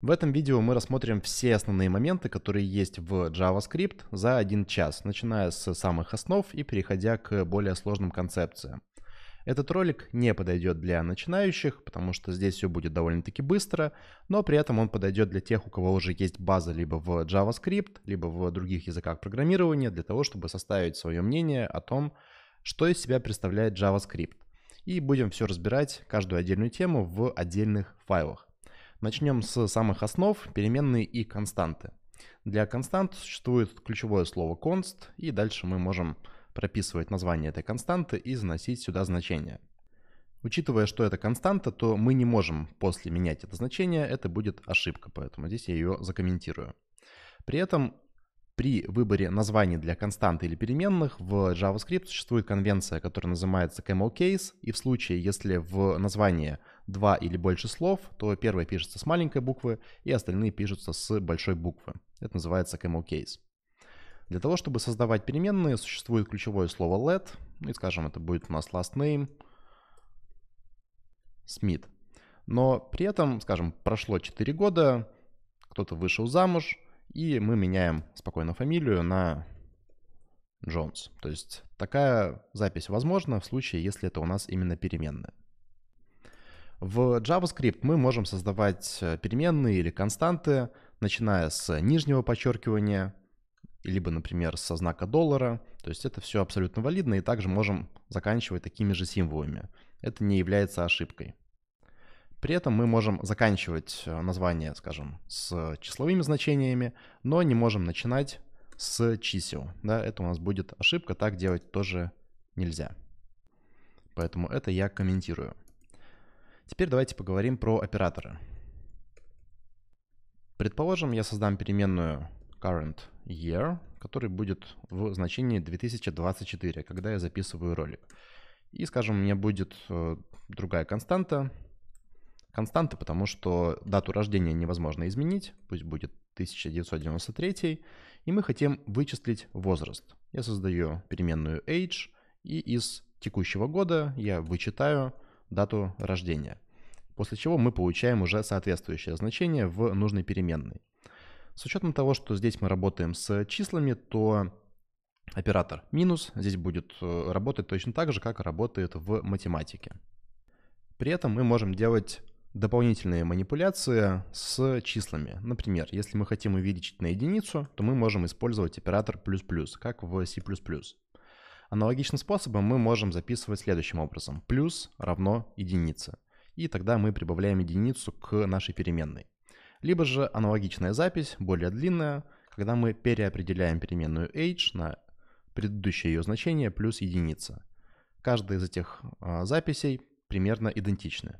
В этом видео мы рассмотрим все основные моменты, которые есть в JavaScript за один час, начиная с самых основ и переходя к более сложным концепциям. Этот ролик не подойдет для начинающих, потому что здесь все будет довольно-таки быстро, но при этом он подойдет для тех, у кого уже есть база либо в JavaScript, либо в других языках программирования, для того, чтобы составить свое мнение о том, что из себя представляет JavaScript. И будем все разбирать, каждую отдельную тему в отдельных файлах. Начнем с самых основ, переменные и константы. Для констант существует ключевое слово const, и дальше мы можем прописывать название этой константы и заносить сюда значение. Учитывая, что это константа, то мы не можем после менять это значение, это будет ошибка, поэтому здесь я ее закомментирую. При этом при выборе названий для констант или переменных в JavaScript существует конвенция, которая называется camel case, и в случае, если в названии два или больше слов, то первое пишется с маленькой буквы, и остальные пишутся с большой буквы. Это называется camel case. Для того, чтобы создавать переменные, существует ключевое слово let, ну и скажем, это будет у нас last name, Smith. Но при этом, скажем, прошло 4 года, кто-то вышел замуж, и мы меняем спокойно фамилию на Джонс. То есть такая запись возможна в случае, если это у нас именно переменная. В JavaScript мы можем создавать э, переменные или константы, начиная с нижнего подчеркивания, либо, например, со знака доллара. То есть это все абсолютно валидно и также можем заканчивать такими же символами. Это не является ошибкой. При этом мы можем заканчивать э, название, скажем, с числовыми значениями, но не можем начинать с чисел. Да, это у нас будет ошибка, так делать тоже нельзя. Поэтому это я комментирую. Теперь давайте поговорим про операторы. Предположим, я создам переменную current year, который будет в значении 2024, когда я записываю ролик. И, скажем, у меня будет э, другая константа, константы, потому что дату рождения невозможно изменить, пусть будет 1993, и мы хотим вычислить возраст. Я создаю переменную age, и из текущего года я вычитаю дату рождения, после чего мы получаем уже соответствующее значение в нужной переменной. С учетом того, что здесь мы работаем с числами, то оператор минус здесь будет э, работать точно так же, как работает в математике. При этом мы можем делать дополнительные манипуляции с числами. Например, если мы хотим увеличить на единицу, то мы можем использовать оператор плюс-плюс, как в C++. Аналогичным способом мы можем записывать следующим образом. Плюс равно единице. И тогда мы прибавляем единицу к нашей переменной. Либо же аналогичная запись, более длинная, когда мы переопределяем переменную age на предыдущее ее значение плюс единица. Каждая из этих а, записей примерно идентичны.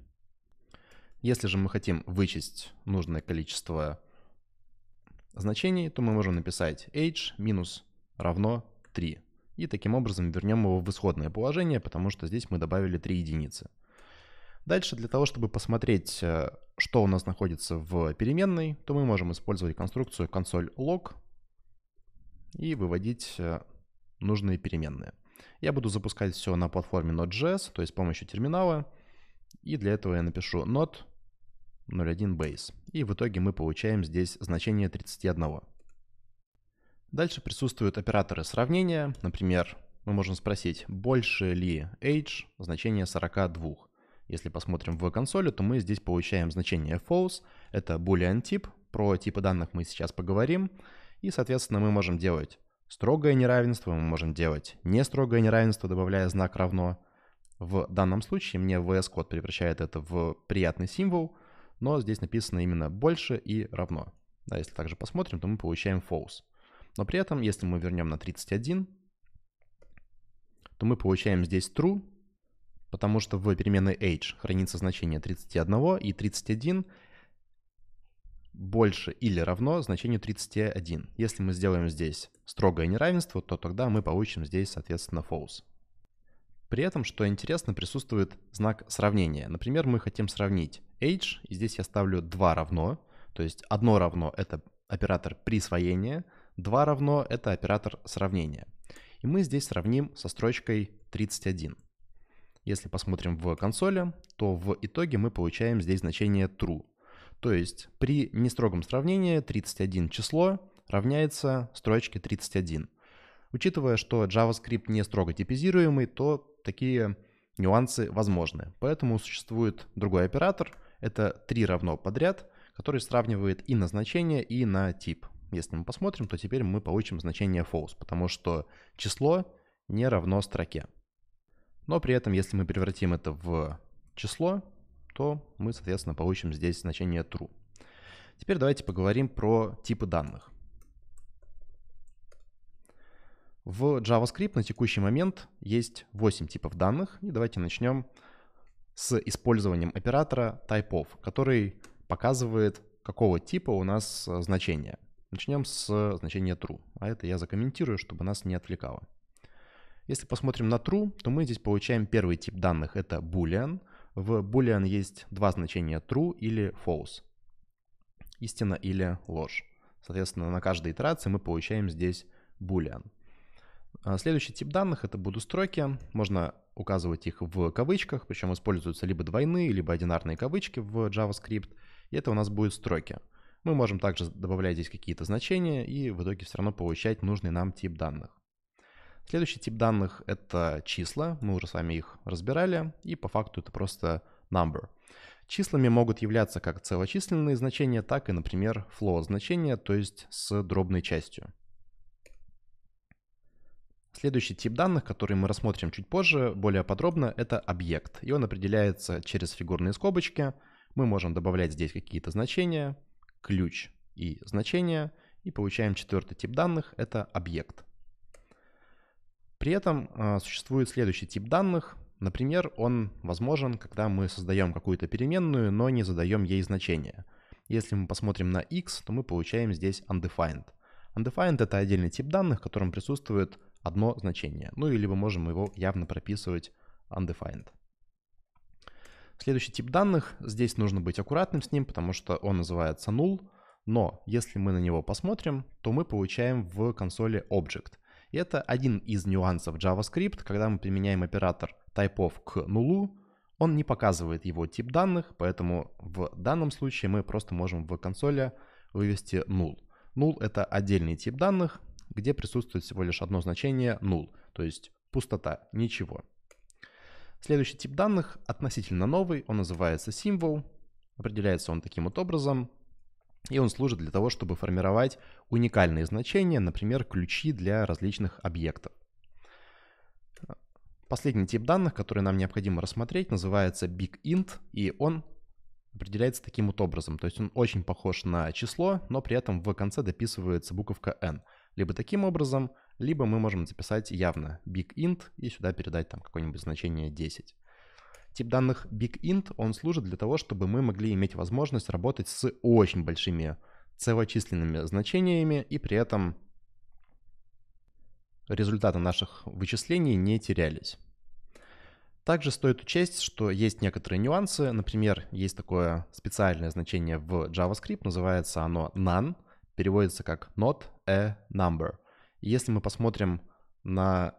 Если же мы хотим вычесть нужное количество значений, то мы можем написать h минус равно 3. И таким образом вернем его в исходное положение, потому что здесь мы добавили 3 единицы. Дальше для того, чтобы посмотреть, э, что у нас находится в переменной, то мы можем использовать конструкцию консоль log и выводить э, нужные переменные. Я буду запускать все на платформе Node.js, то есть с помощью терминала. И для этого я напишу not 0.1 base. И в итоге мы получаем здесь значение 31. Дальше присутствуют операторы сравнения. Например, мы можем спросить, больше ли age значение 42. Если посмотрим в консоли, то мы здесь получаем значение false. Это boolean тип. Про типы данных мы сейчас поговорим. И, соответственно, мы можем делать строгое неравенство, мы можем делать нестрогое неравенство, добавляя знак равно. В данном случае мне VS Code превращает это в приятный символ, но здесь написано именно больше и равно. Да, если также посмотрим, то мы получаем false. Но при этом, если мы вернем на 31, то мы получаем здесь true, потому что в переменной age хранится значение 31, и 31 больше или равно значению 31. Если мы сделаем здесь строгое неравенство, то тогда мы получим здесь, соответственно, false. При этом, что интересно, присутствует знак сравнения. Например, мы хотим сравнить age, и здесь я ставлю 2 равно, то есть одно равно это оператор присвоения, 2 равно это оператор сравнения. И мы здесь сравним со строчкой 31. Если посмотрим в консоли, то в итоге мы получаем здесь значение true. То есть при нестрогом сравнении 31 число равняется строчке 31. Учитывая, что JavaScript не строго типизируемый, то такие нюансы возможны. Поэтому существует другой оператор, это три равно подряд, который сравнивает и на значение, и на тип. Если мы посмотрим, то теперь мы получим значение false, потому что число не равно строке. Но при этом, если мы превратим это в число, то мы, соответственно, получим здесь значение true. Теперь давайте поговорим про типы данных. В JavaScript на текущий момент есть 8 типов данных. И давайте начнем с использованием оператора typeof, который показывает, какого типа у нас э, значение. Начнем с э, значения true. А это я закомментирую, чтобы нас не отвлекало. Если посмотрим на true, то мы здесь получаем первый тип данных, это boolean. В boolean есть два значения true или false. Истина или ложь. Соответственно, на каждой итерации мы получаем здесь boolean. А следующий тип данных — это будут строки. Можно указывать их в кавычках, причем используются либо двойные, либо одинарные кавычки в JavaScript. И это у нас будут строки. Мы можем также добавлять здесь какие-то значения и в итоге все равно получать нужный нам тип данных. Следующий тип данных — это числа. Мы уже с вами их разбирали, и по факту это просто number. Числами могут являться как целочисленные значения, так и, например, float-значения, то есть с дробной частью. Следующий тип данных, который мы рассмотрим чуть позже, более подробно, это объект. И он определяется через фигурные скобочки. Мы можем добавлять здесь какие-то значения, ключ и значение, И получаем четвертый тип данных, это объект. При этом а, существует следующий тип данных. Например, он возможен, когда мы создаем какую-то переменную, но не задаем ей значение. Если мы посмотрим на x, то мы получаем здесь undefined. Undefined — это отдельный тип данных, в котором присутствует одно значение. Ну или мы можем его явно прописывать undefined. Следующий тип данных. Здесь нужно быть аккуратным с ним, потому что он называется null. Но если мы на него посмотрим, то мы получаем в консоли object. И это один из нюансов JavaScript, когда мы применяем оператор typeof к нулу, он не показывает его тип данных, поэтому в данном случае мы просто можем в консоли вывести null. Null — это отдельный тип данных, где присутствует всего лишь одно значение null, то есть пустота, ничего. Следующий тип данных относительно новый, он называется символ. Определяется он таким вот образом, и он служит для того, чтобы формировать уникальные значения, например, ключи для различных объектов. Последний тип данных, который нам необходимо рассмотреть, называется big int и он определяется таким вот образом. То есть он очень похож на число, но при этом в конце дописывается буковка n либо таким образом, либо мы можем записать явно big int и сюда передать там какое-нибудь значение 10. Тип данных big int, он служит для того, чтобы мы могли иметь возможность работать с очень большими целочисленными значениями и при этом результаты наших вычислений не терялись. Также стоит учесть, что есть некоторые нюансы. Например, есть такое специальное значение в JavaScript, называется оно none, переводится как not a number. Если мы посмотрим на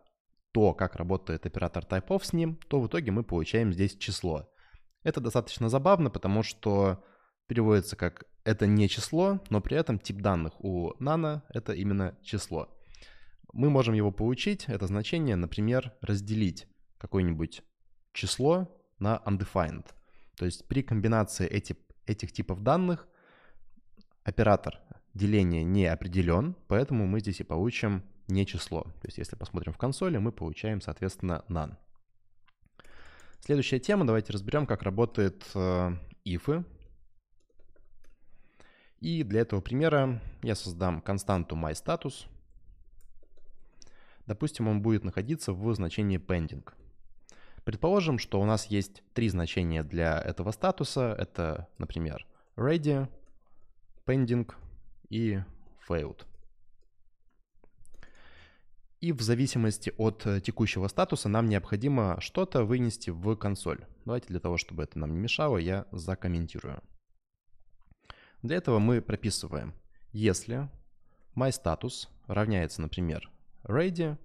то, как работает оператор тайпов с ним, то в итоге мы получаем здесь число. Это достаточно забавно, потому что переводится как «это не число», но при этом тип данных у nano — это именно число. Мы можем его получить, это значение, например, разделить какое-нибудь число на undefined. То есть при комбинации эти, этих типов данных оператор деление не определен, поэтому мы здесь и получим не число. То есть если посмотрим в консоли, мы получаем, соответственно, none. Следующая тема, давайте разберем, как работают э, ифы. И для этого примера я создам константу myStatus. Допустим, он будет находиться в значении pending. Предположим, что у нас есть три значения для этого статуса. Это, например, ready, pending – и failed. И в зависимости от э, текущего статуса нам необходимо что-то вынести в консоль. Давайте для того, чтобы это нам не мешало, я закомментирую. Для этого мы прописываем, если myStatus равняется, например, ready,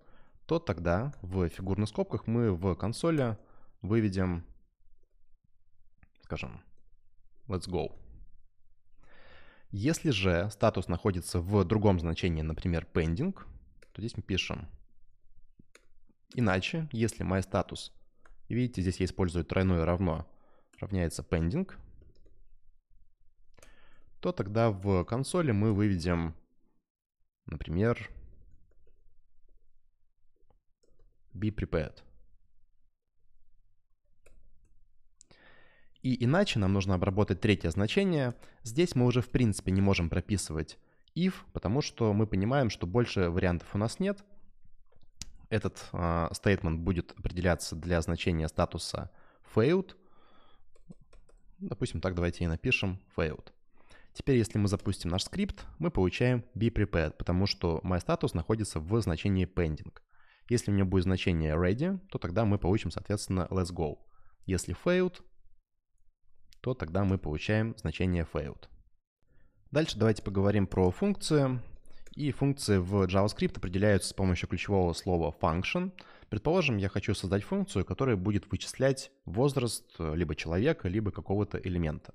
то тогда в фигурных скобках мы в консоли выведем, скажем, let's go. Если же статус находится в другом значении, например, pending, то здесь мы пишем иначе, если my status, видите, здесь я использую тройное равно, равняется pending, то тогда в консоли мы выведем, например, be prepared. И иначе нам нужно обработать третье значение. Здесь мы уже в принципе не можем прописывать if, потому что мы понимаем, что больше вариантов у нас нет. Этот а, statement будет определяться для значения статуса failed. Допустим, так давайте и напишем failed. Теперь, если мы запустим наш скрипт, мы получаем be prepared, потому что my status находится в значении pending. Если у него будет значение ready, то тогда мы получим, соответственно, let's go. Если failed, то тогда мы получаем значение failed. Дальше давайте поговорим про функции. И функции в JavaScript определяются с помощью ключевого слова function. Предположим, я хочу создать функцию, которая будет вычислять возраст либо человека, либо какого-то элемента.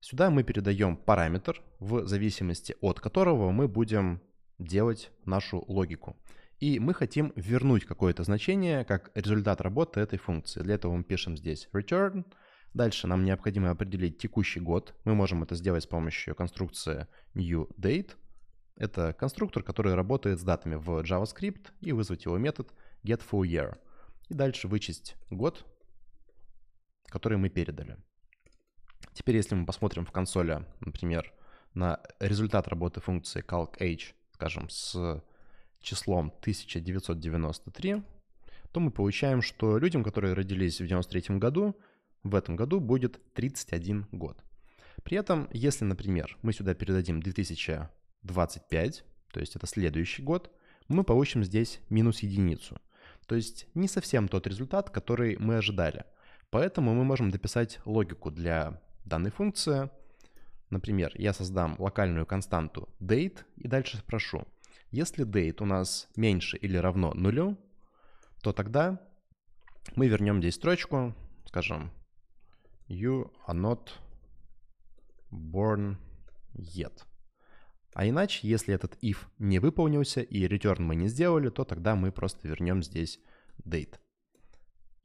Сюда мы передаем параметр, в зависимости от которого мы будем делать нашу логику. И мы хотим вернуть какое-то значение как результат работы этой функции. Для этого мы пишем здесь return, Дальше нам необходимо определить текущий год. Мы можем это сделать с помощью конструкции new date. Это конструктор, который работает с датами в JavaScript и вызвать его метод getFullYear. И дальше вычесть год, который мы передали. Теперь, если мы посмотрим в консоли, например, на результат работы функции calcAge, скажем, с числом 1993, то мы получаем, что людям, которые родились в 1993 году, в этом году будет 31 год. При этом, если, например, мы сюда передадим 2025, то есть это следующий год, мы получим здесь минус единицу. То есть не совсем тот результат, который мы ожидали. Поэтому мы можем дописать логику для данной функции. Например, я создам локальную константу date и дальше спрошу, если date у нас меньше или равно нулю, то тогда мы вернем здесь строчку, скажем, You are not born yet. А иначе, если этот if не выполнился и return мы не сделали, то тогда мы просто вернем здесь date.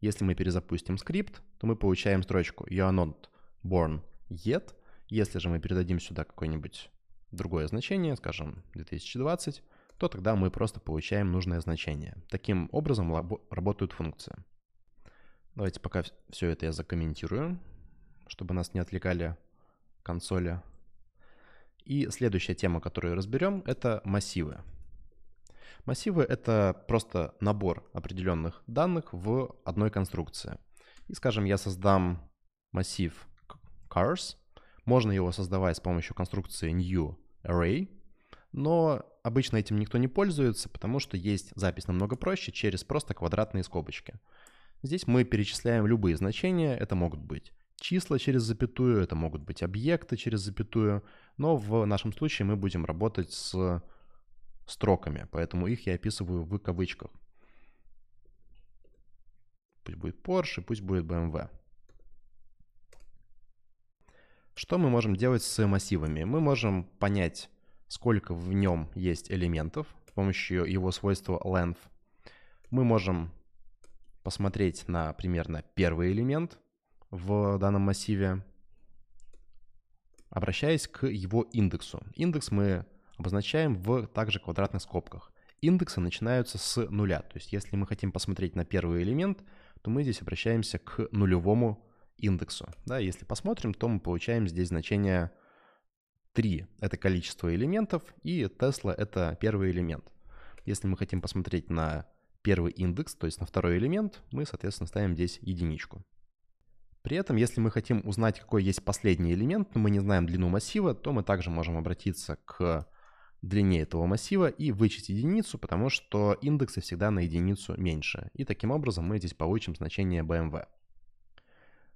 Если мы перезапустим скрипт, то мы получаем строчку you are not born yet. Если же мы передадим сюда какое-нибудь другое значение, скажем 2020, то тогда мы просто получаем нужное значение. Таким образом работают функции. Давайте пока все это я закомментирую, чтобы нас не отвлекали консоли. И следующая тема, которую разберем, это массивы. Массивы — это просто набор определенных данных в одной конструкции. И, скажем, я создам массив cars. Можно его создавать с помощью конструкции new array, но обычно этим никто не пользуется, потому что есть запись намного проще через просто квадратные скобочки. Здесь мы перечисляем любые значения, это могут быть числа через запятую, это могут быть объекты через запятую, но в нашем случае мы будем работать с строками, поэтому их я описываю в кавычках. Пусть будет Porsche, пусть будет BMW. Что мы можем делать с массивами? Мы можем понять, сколько в нем есть элементов с помощью его свойства length. Мы можем посмотреть, на, примерно первый элемент в данном массиве, обращаясь к его индексу. Индекс мы обозначаем в также квадратных скобках. Индексы начинаются с нуля, то есть если мы хотим посмотреть на первый элемент, то мы здесь обращаемся к нулевому индексу. Да, если посмотрим, то мы получаем здесь значение 3 — это количество элементов, и Tesla — это первый элемент. Если мы хотим посмотреть на первый индекс, то есть на второй элемент, мы, соответственно, ставим здесь единичку. При этом, если мы хотим узнать, какой есть последний элемент, но мы не знаем длину массива, то мы также можем обратиться к длине этого массива и вычесть единицу, потому что индексы всегда на единицу меньше. И таким образом мы здесь получим значение BMW.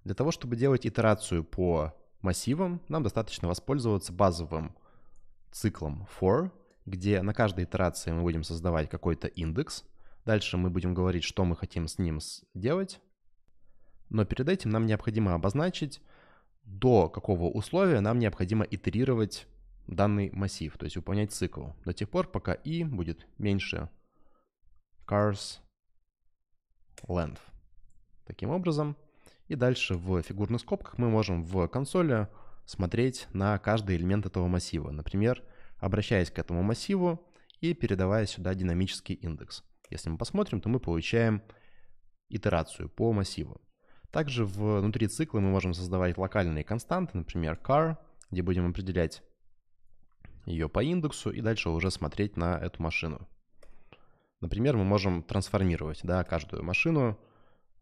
Для того, чтобы делать итерацию по массивам, нам достаточно воспользоваться базовым циклом for, где на каждой итерации мы будем создавать какой-то индекс, Дальше мы будем говорить, что мы хотим с ним сделать. Но перед этим нам необходимо обозначить, до какого условия нам необходимо итерировать данный массив, то есть выполнять цикл до тех пор, пока i будет меньше cars length. Таким образом, и дальше в фигурных скобках мы можем в консоли смотреть на каждый элемент этого массива. Например, обращаясь к этому массиву и передавая сюда динамический индекс. Если мы посмотрим, то мы получаем итерацию по массиву. Также внутри цикла мы можем создавать локальные константы, например, car, где будем определять ее по индексу и дальше уже смотреть на эту машину. Например, мы можем трансформировать да, каждую машину,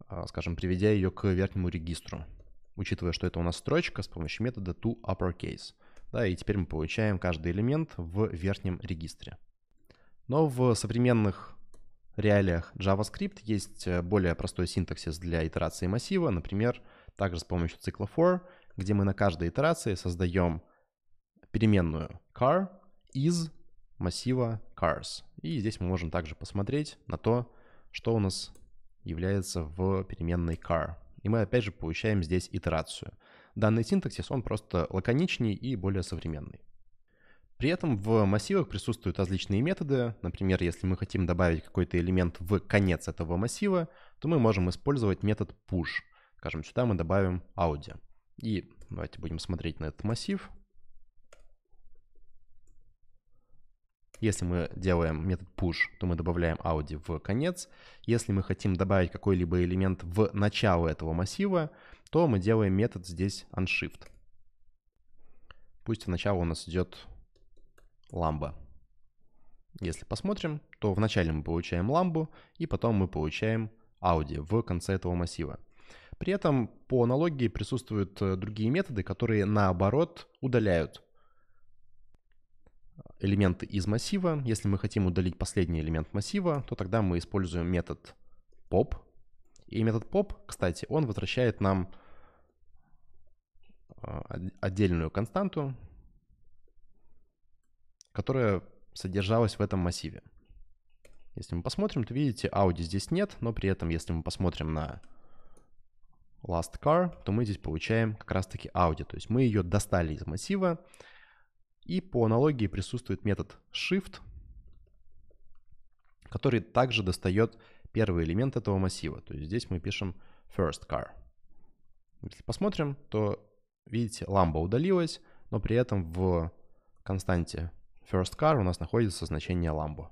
а, скажем, приведя ее к верхнему регистру, учитывая, что это у нас строчка с помощью метода toUpperCase. Да, и теперь мы получаем каждый элемент в верхнем регистре. Но в современных реалиях JavaScript есть э, более простой синтаксис для итерации массива, например, также с помощью цикла for, где мы на каждой итерации создаем переменную car из массива cars. И здесь мы можем также посмотреть на то, что у нас является в переменной car. И мы опять же получаем здесь итерацию. Данный синтаксис, он просто лаконичнее и более современный. При этом в массивах присутствуют различные методы. Например, если мы хотим добавить какой-то элемент в конец этого массива, то мы можем использовать метод push. Скажем, сюда мы добавим audio. И давайте будем смотреть на этот массив. Если мы делаем метод push, то мы добавляем Audi в конец. Если мы хотим добавить какой-либо элемент в начало этого массива, то мы делаем метод здесь unshift. Пусть в начало у нас идет ламба. Если посмотрим, то вначале мы получаем ламбу, и потом мы получаем ауди в конце этого массива. При этом по аналогии присутствуют э, другие методы, которые наоборот удаляют э, элементы из массива. Если мы хотим удалить последний элемент массива, то тогда мы используем метод pop. И метод pop, кстати, он возвращает нам э, отдельную константу, которая содержалась в этом массиве. Если мы посмотрим, то видите, Audi здесь нет, но при этом, если мы посмотрим на last car, то мы здесь получаем как раз-таки Audi. То есть мы ее достали из массива, и по аналогии присутствует метод shift, который также достает первый элемент этого массива. То есть здесь мы пишем first car. Если посмотрим, то видите, ламба удалилась, но при этом в константе first car у нас находится значение lambo.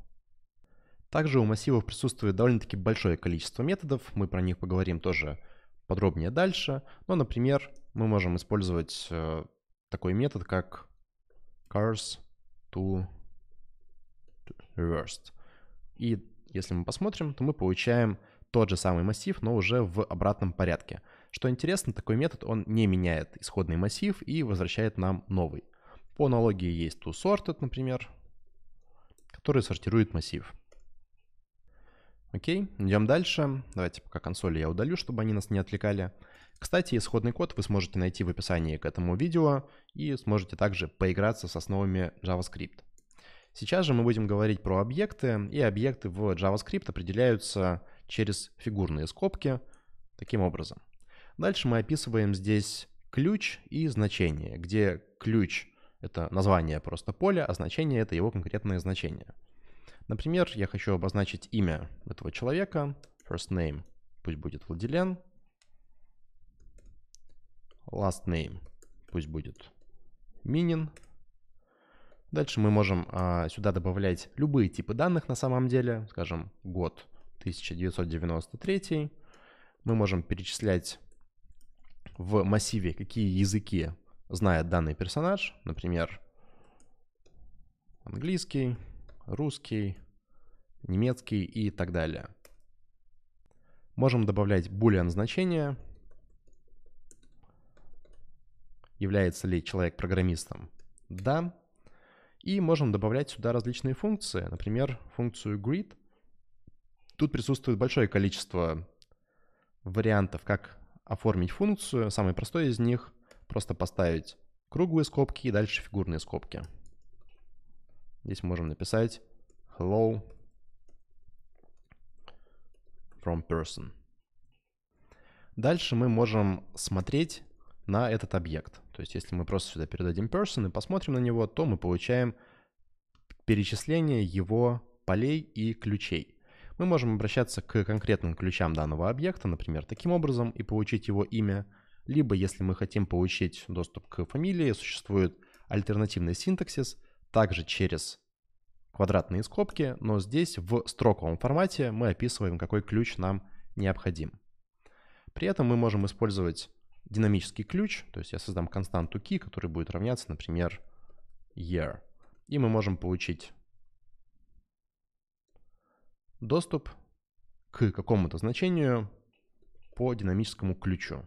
Также у массивов присутствует довольно-таки большое количество методов, мы про них поговорим тоже подробнее дальше, но, например, мы можем использовать э, такой метод, как cars to reversed. И если мы посмотрим, то мы получаем тот же самый массив, но уже в обратном порядке. Что интересно, такой метод, он не меняет исходный массив и возвращает нам новый. По аналогии есть toSorted, например, который сортирует массив. Окей, идем дальше. Давайте пока консоли я удалю, чтобы они нас не отвлекали. Кстати, исходный код вы сможете найти в описании к этому видео и сможете также поиграться с основами JavaScript. Сейчас же мы будем говорить про объекты, и объекты в JavaScript определяются через фигурные скобки таким образом. Дальше мы описываем здесь ключ и значение, где ключ это название просто поля, а значение — это его конкретное значение. Например, я хочу обозначить имя этого человека. First name пусть будет Владилен. Last name пусть будет Минин. Дальше мы можем а, сюда добавлять любые типы данных на самом деле, скажем, год 1993. Мы можем перечислять в массиве, какие языки знает данный персонаж, например, английский, русский, немецкий и так далее. Можем добавлять boolean значение, является ли человек программистом. Да. И можем добавлять сюда различные функции, например, функцию grid. Тут присутствует большое количество вариантов, как оформить функцию. Самый простой из них просто поставить круглые скобки и дальше фигурные скобки. Здесь можем написать hello from person. Дальше мы можем смотреть на этот объект. То есть если мы просто сюда передадим person и посмотрим на него, то мы получаем перечисление его полей и ключей. Мы можем обращаться к конкретным ключам данного объекта, например, таким образом, и получить его имя – либо, если мы хотим получить доступ к фамилии, существует альтернативный синтаксис, также через квадратные скобки, но здесь в строковом формате мы описываем, какой ключ нам необходим. При этом мы можем использовать динамический ключ, то есть я создам константу key, который будет равняться, например, year. И мы можем получить доступ к какому-то значению по динамическому ключу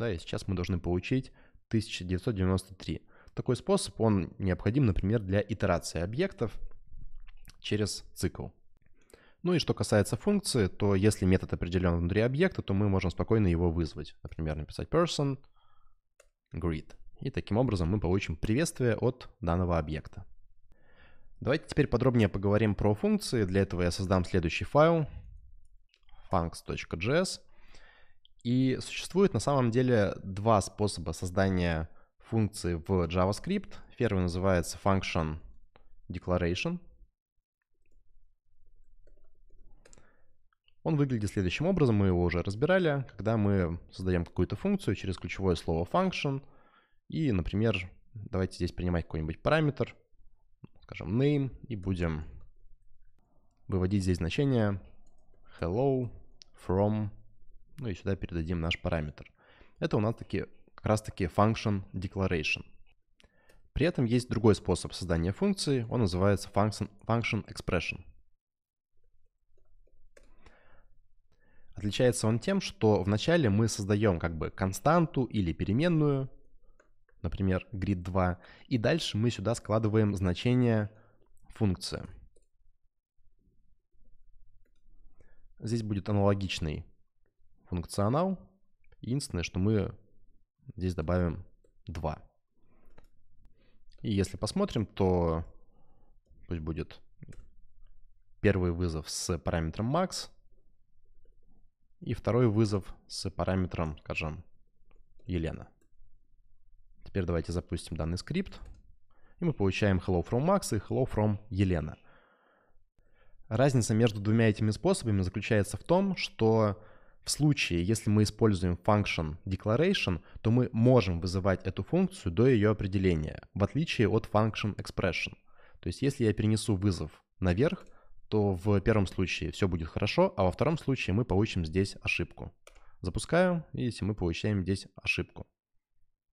да, и сейчас мы должны получить 1993. Такой способ, он необходим, например, для итерации объектов через цикл. Ну и что касается функции, то если метод определен внутри объекта, то мы можем спокойно его вызвать. Например, написать person greet. И таким образом мы получим приветствие от данного объекта. Давайте теперь подробнее поговорим про функции. Для этого я создам следующий файл funks.js. И существует на самом деле два способа создания функции в JavaScript. Первый называется function declaration. Он выглядит следующим образом, мы его уже разбирали, когда мы создаем какую-то функцию через ключевое слово function. И, например, давайте здесь принимать какой-нибудь параметр, скажем, name, и будем выводить здесь значение hello from ну и сюда передадим наш параметр. Это у нас таки, как раз таки function declaration. При этом есть другой способ создания функции, он называется function, function expression. Отличается он тем, что вначале мы создаем как бы константу или переменную, например, grid2, и дальше мы сюда складываем значение функции. Здесь будет аналогичный функционал. Единственное, что мы здесь добавим 2. И если посмотрим, то пусть будет первый вызов с параметром max и второй вызов с параметром, скажем, Елена. Теперь давайте запустим данный скрипт. И мы получаем hello from max и hello from Елена. Разница между двумя этими способами заключается в том, что в случае, если мы используем function declaration, то мы можем вызывать эту функцию до ее определения, в отличие от function expression. То есть если я перенесу вызов наверх, то в первом случае все будет хорошо, а во втором случае мы получим здесь ошибку. Запускаю, видите, мы получаем здесь ошибку.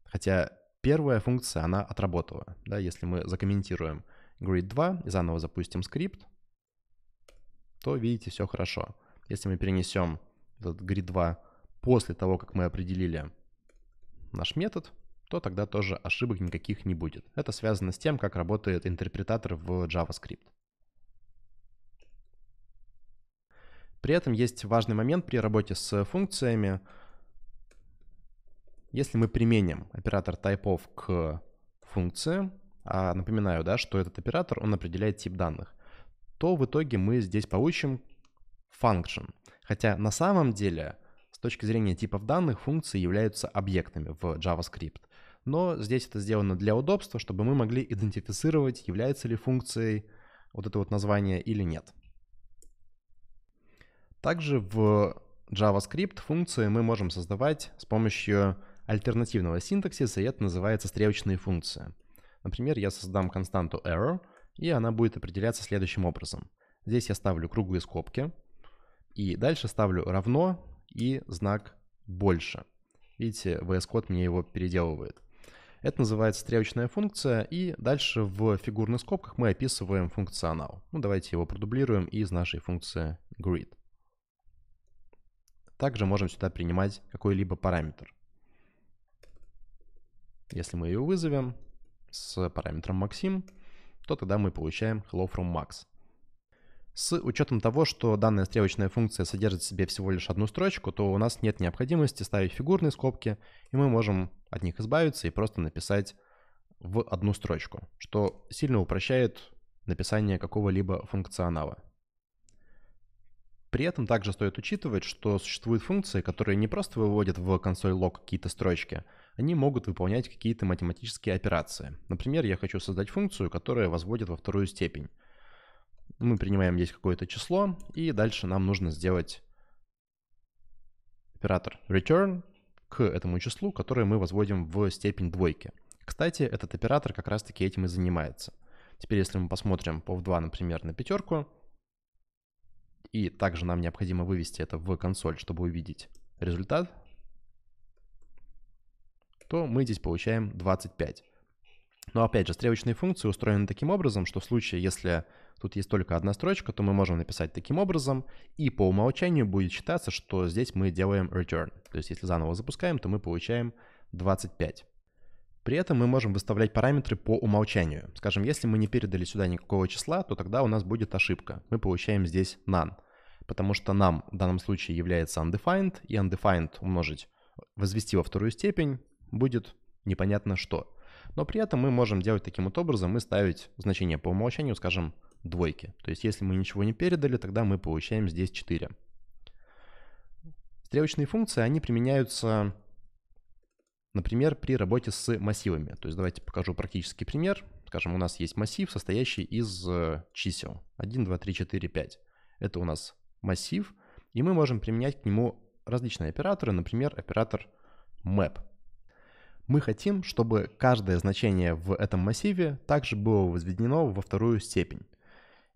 Хотя первая функция, она отработала. Да, если мы закомментируем grid 2 и заново запустим скрипт, то видите, все хорошо. Если мы перенесем этот grid2, после того, как мы определили наш метод, то тогда тоже ошибок никаких не будет. Это связано с тем, как работает интерпретатор в JavaScript. При этом есть важный момент при работе с функциями. Если мы применим оператор typeof к функции, а напоминаю, да, что этот оператор, он определяет тип данных, то в итоге мы здесь получим function. Хотя на самом деле с точки зрения типов данных функции являются объектами в JavaScript. Но здесь это сделано для удобства, чтобы мы могли идентифицировать, является ли функцией вот это вот название или нет. Также в JavaScript функции мы можем создавать с помощью альтернативного синтаксиса, и это называется стрелочные функции. Например, я создам константу error, и она будет определяться следующим образом. Здесь я ставлю круглые скобки, и дальше ставлю равно и знак больше. Видите, VS Code мне его переделывает. Это называется стрелочная функция, и дальше в фигурных скобках мы описываем функционал. Ну, давайте его продублируем из нашей функции grid. Также можем сюда принимать какой-либо параметр. Если мы ее вызовем с параметром максим, то тогда мы получаем hello from max. С учетом того, что данная стрелочная функция содержит в себе всего лишь одну строчку, то у нас нет необходимости ставить фигурные скобки, и мы можем от них избавиться и просто написать в одну строчку, что сильно упрощает написание какого-либо функционала. При этом также стоит учитывать, что существуют функции, которые не просто выводят в консоль лог какие-то строчки, они могут выполнять какие-то математические операции. Например, я хочу создать функцию, которая возводит во вторую степень мы принимаем здесь какое-то число, и дальше нам нужно сделать оператор return к этому числу, которое мы возводим в степень двойки. Кстати, этот оператор как раз-таки этим и занимается. Теперь, если мы посмотрим по 2, например, на пятерку, и также нам необходимо вывести это в консоль, чтобы увидеть результат, то мы здесь получаем 25. Но опять же, стрелочные функции устроены таким образом, что в случае, если тут есть только одна строчка, то мы можем написать таким образом, и по умолчанию будет считаться, что здесь мы делаем return. То есть если заново запускаем, то мы получаем 25. При этом мы можем выставлять параметры по умолчанию. Скажем, если мы не передали сюда никакого числа, то тогда у нас будет ошибка. Мы получаем здесь none, потому что нам в данном случае является undefined, и undefined умножить, возвести во вторую степень, будет непонятно что. Но при этом мы можем делать таким вот образом и ставить значение по умолчанию, скажем, двойки. То есть если мы ничего не передали, тогда мы получаем здесь 4. Стрелочные функции, они применяются, например, при работе с массивами. То есть давайте покажу практический пример. Скажем, у нас есть массив, состоящий из э, чисел 1, 2, 3, 4, 5. Это у нас массив, и мы можем применять к нему различные операторы, например, оператор map. Мы хотим, чтобы каждое значение в этом массиве также было возведено во вторую степень.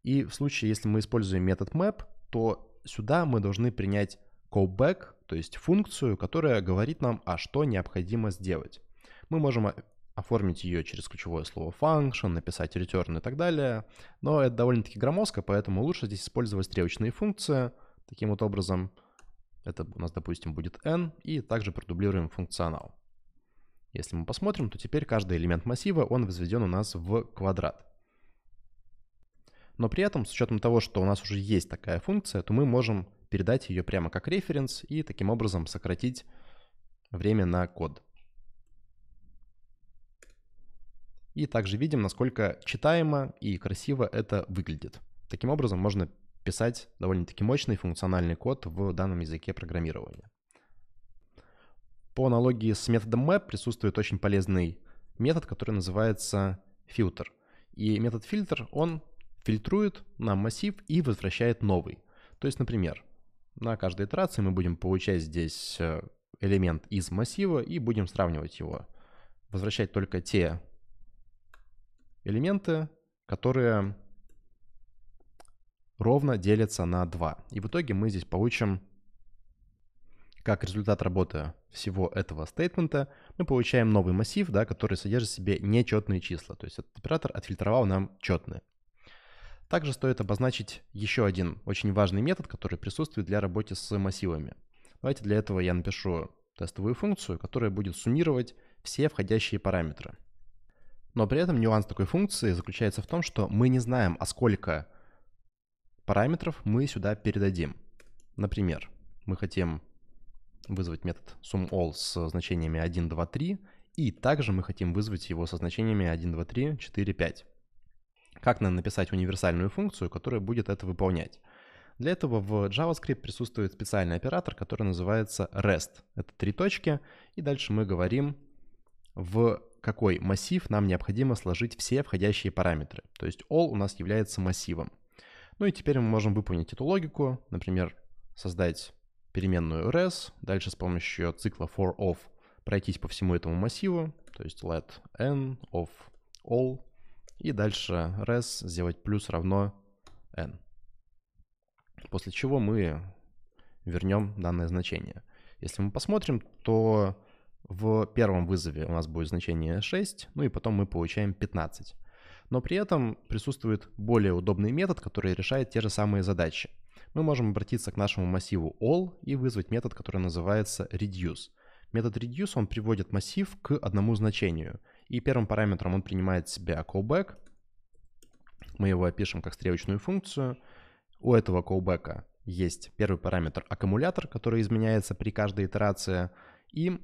И в случае, если мы используем метод map, то сюда мы должны принять callback, то есть функцию, которая говорит нам, а что необходимо сделать. Мы можем оформить ее через ключевое слово function, написать return и так далее, но это довольно-таки громоздко, поэтому лучше здесь использовать стрелочные функции. Таким вот образом, это у нас, допустим, будет n, и также продублируем функционал. Если мы посмотрим, то теперь каждый элемент массива, он возведен у нас в квадрат. Но при этом, с учетом того, что у нас уже есть такая функция, то мы можем передать ее прямо как референс и таким образом сократить время на код. И также видим, насколько читаемо и красиво это выглядит. Таким образом можно писать довольно-таки мощный функциональный код в данном языке программирования. По аналогии с методом map присутствует очень полезный метод, который называется filter. И метод filter, он фильтрует нам массив и возвращает новый. То есть, например, на каждой итерации мы будем получать здесь э, элемент из массива и будем сравнивать его. Возвращать только те элементы, которые ровно делятся на 2. И в итоге мы здесь получим, как результат работы всего этого стейтмента, мы получаем новый массив, да, который содержит в себе нечетные числа. То есть этот оператор отфильтровал нам четные. Также стоит обозначить еще один очень важный метод, который присутствует для работы с массивами. Давайте для этого я напишу тестовую функцию, которая будет суммировать все входящие параметры. Но при этом нюанс такой функции заключается в том, что мы не знаем, а сколько параметров мы сюда передадим. Например, мы хотим вызвать метод sumAll с значениями 1, 2, 3, и также мы хотим вызвать его со значениями 1, 2, 3, 4, 5. Как нам написать универсальную функцию, которая будет это выполнять? Для этого в JavaScript присутствует специальный оператор, который называется REST. Это три точки, и дальше мы говорим, в какой массив нам необходимо сложить все входящие параметры. То есть all у нас является массивом. Ну и теперь мы можем выполнить эту логику, например, создать переменную res, дальше с помощью цикла for of пройтись по всему этому массиву, то есть let n of all и дальше res сделать плюс равно n. После чего мы вернем данное значение. Если мы посмотрим, то в первом вызове у нас будет значение 6, ну и потом мы получаем 15. Но при этом присутствует более удобный метод, который решает те же самые задачи. Мы можем обратиться к нашему массиву all и вызвать метод, который называется reduce. Метод reduce, он приводит массив к одному значению. И первым параметром он принимает себя callback. Мы его опишем как стрелочную функцию. У этого callback есть первый параметр аккумулятор, который изменяется при каждой итерации, и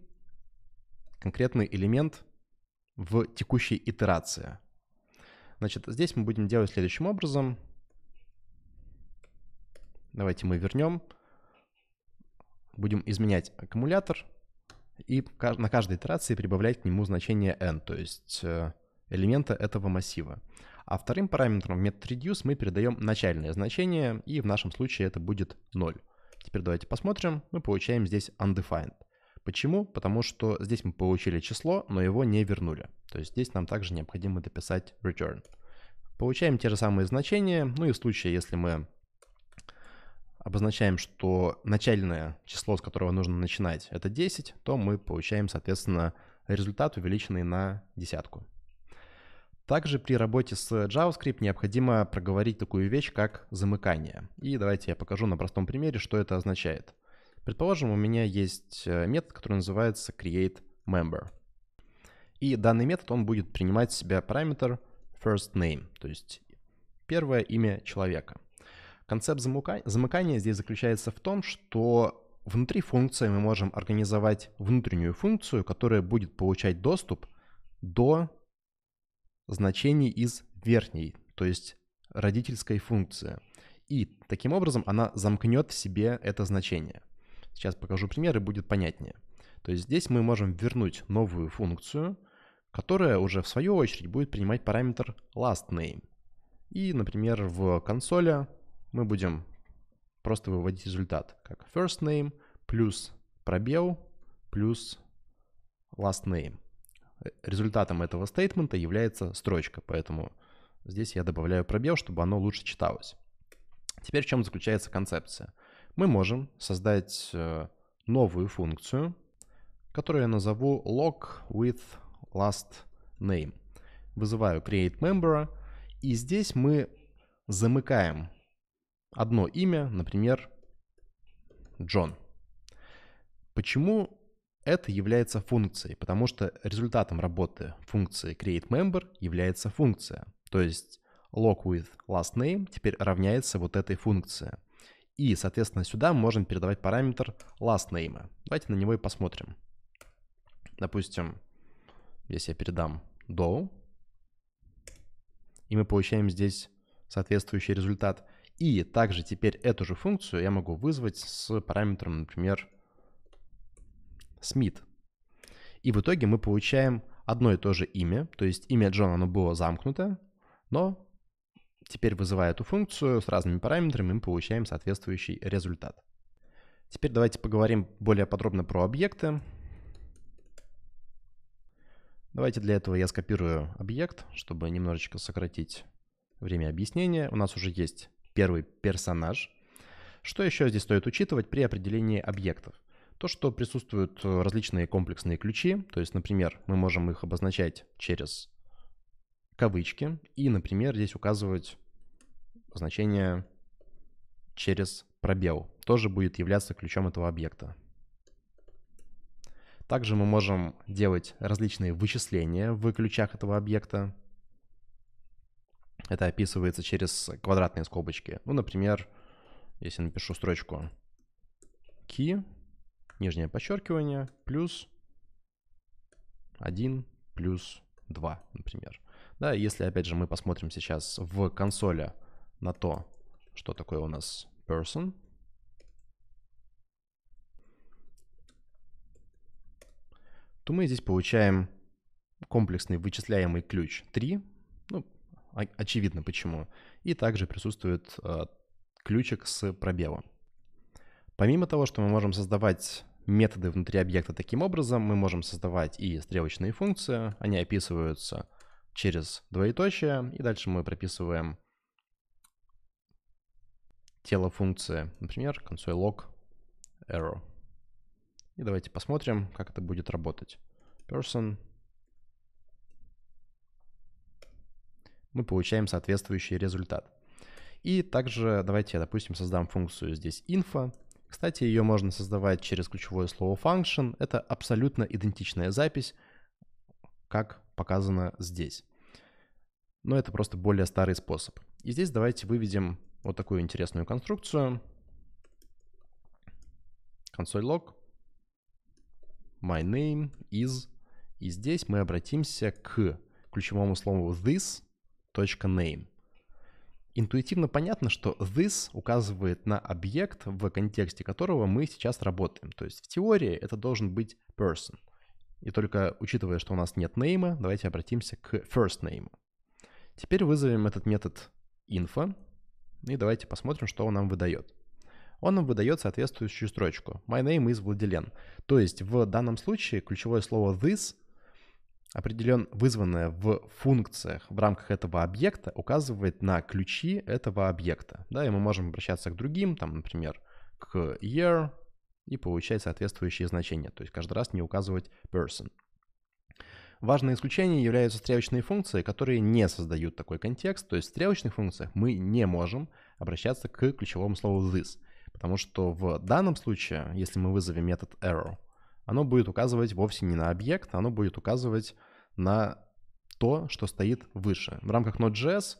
конкретный элемент в текущей итерации. Значит, здесь мы будем делать следующим образом. Давайте мы вернем. Будем изменять аккумулятор и на каждой итерации прибавлять к нему значение n, то есть э, элемента этого массива. А вторым параметром в метод reduce мы передаем начальное значение, и в нашем случае это будет 0. Теперь давайте посмотрим, мы получаем здесь undefined. Почему? Потому что здесь мы получили число, но его не вернули. То есть здесь нам также необходимо дописать return. Получаем те же самые значения, ну и в случае, если мы обозначаем, что начальное число, с которого нужно начинать, это 10, то мы получаем, соответственно, результат, увеличенный на десятку. Также при работе с JavaScript необходимо проговорить такую вещь, как замыкание. И давайте я покажу на простом примере, что это означает. Предположим, у меня есть э, метод, который называется createMember. И данный метод, он будет принимать в себя параметр firstName, то есть первое имя человека. Концепт замыкания здесь заключается в том, что внутри функции мы можем организовать внутреннюю функцию, которая будет получать доступ до значений из верхней, то есть родительской функции. И таким образом она замкнет в себе это значение. Сейчас покажу пример и будет понятнее. То есть здесь мы можем вернуть новую функцию, которая уже в свою очередь будет принимать параметр last name. И, например, в консоли мы будем просто выводить результат, как first name плюс пробел плюс last name. Э, результатом этого стейтмента является строчка, поэтому здесь я добавляю пробел, чтобы оно лучше читалось. Теперь в чем заключается концепция? Мы можем создать э, новую функцию, которую я назову log with last name. Вызываю create member, и здесь мы замыкаем одно имя, например, Джон. Почему это является функцией? Потому что результатом работы функции createMember является функция. То есть log with last name теперь равняется вот этой функции. И, соответственно, сюда мы можем передавать параметр last name. Давайте на него и посмотрим. Допустим, если я передам do, и мы получаем здесь соответствующий результат – и также теперь эту же функцию я могу вызвать с параметром, например, Смит. И в итоге мы получаем одно и то же имя, то есть имя Джона оно было замкнуто, но теперь вызывая эту функцию с разными параметрами, мы получаем соответствующий результат. Теперь давайте поговорим более подробно про объекты. Давайте для этого я скопирую объект, чтобы немножечко сократить время объяснения. У нас уже есть Первый – персонаж. Что еще здесь стоит учитывать при определении объектов? То, что присутствуют э, различные комплексные ключи, то есть, например, мы можем их обозначать через кавычки и, например, здесь указывать значение через пробел. Тоже будет являться ключом этого объекта. Также мы можем делать различные вычисления в ключах этого объекта. Это описывается через квадратные скобочки. Ну, например, если напишу строчку key, нижнее подчеркивание, плюс 1, плюс 2, например. Да, если, опять же, мы посмотрим сейчас в консоли на то, что такое у нас person, то мы здесь получаем комплексный вычисляемый ключ 3, ну, очевидно почему. И также присутствует э, ключик с пробелом. Помимо того, что мы можем создавать методы внутри объекта таким образом, мы можем создавать и стрелочные функции, они описываются через двоеточие, и дальше мы прописываем тело функции, например, console log error. И давайте посмотрим, как это будет работать. person мы получаем соответствующий результат. И также давайте я, допустим, создам функцию здесь info. Кстати, ее можно создавать через ключевое слово function. Это абсолютно идентичная запись, как показано здесь. Но это просто более старый способ. И здесь давайте выведем вот такую интересную конструкцию. Консоль log my name is. И здесь мы обратимся к ключевому слову this, this.name. Интуитивно понятно, что this указывает на объект, в контексте которого мы сейчас работаем. То есть в теории это должен быть person. И только учитывая, что у нас нет name, давайте обратимся к first name. Теперь вызовем этот метод info. И давайте посмотрим, что он нам выдает. Он нам выдает соответствующую строчку. My name is Владилен. То есть в данном случае ключевое слово this определен, вызванная в функциях в рамках этого объекта, указывает на ключи этого объекта. Да, и мы можем обращаться к другим, там, например, к year и получать соответствующие значения. То есть каждый раз не указывать person. Важное исключение являются стрелочные функции, которые не создают такой контекст. То есть в стрелочных функциях мы не можем обращаться к ключевому слову this. Потому что в данном случае, если мы вызовем метод error, оно будет указывать вовсе не на объект, оно будет указывать на то, что стоит выше. В рамках Node.js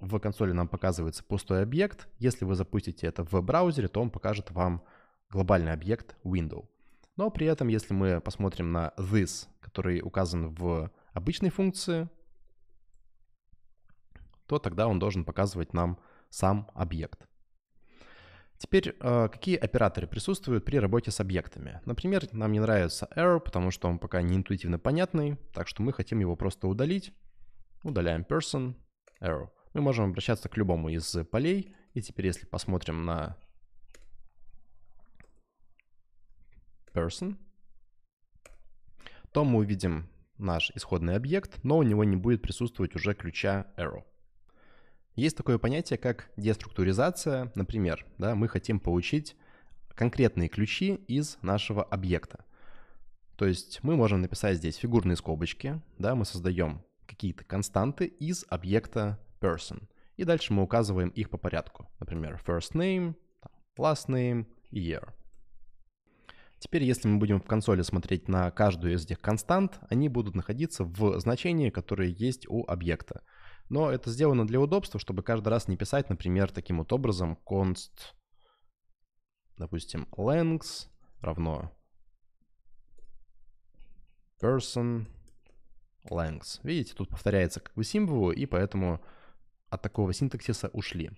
в консоли нам показывается пустой объект. Если вы запустите это в браузере, то он покажет вам глобальный объект window. Но при этом, если мы посмотрим на this, который указан в обычной функции, то тогда он должен показывать нам сам объект. Теперь, а, какие операторы присутствуют при работе с объектами? Например, нам не нравится error, потому что он пока не интуитивно понятный, так что мы хотим его просто удалить. Удаляем person, error. Мы можем обращаться к любому из полей, и теперь если посмотрим на person, то мы увидим наш исходный объект, но у него не будет присутствовать уже ключа arrow. Есть такое понятие, как деструктуризация. Например, да, мы хотим получить конкретные ключи из нашего объекта. То есть мы можем написать здесь фигурные скобочки, да, мы создаем какие-то константы из объекта person. И дальше мы указываем их по порядку. Например, first name, last name, year. Теперь, если мы будем в консоли смотреть на каждую из этих констант, они будут находиться в значении, которое есть у объекта. Но это сделано для удобства, чтобы каждый раз не писать, например, таким вот образом const, допустим, length равно person length. Видите, тут повторяется как бы символу, и поэтому от такого синтаксиса ушли.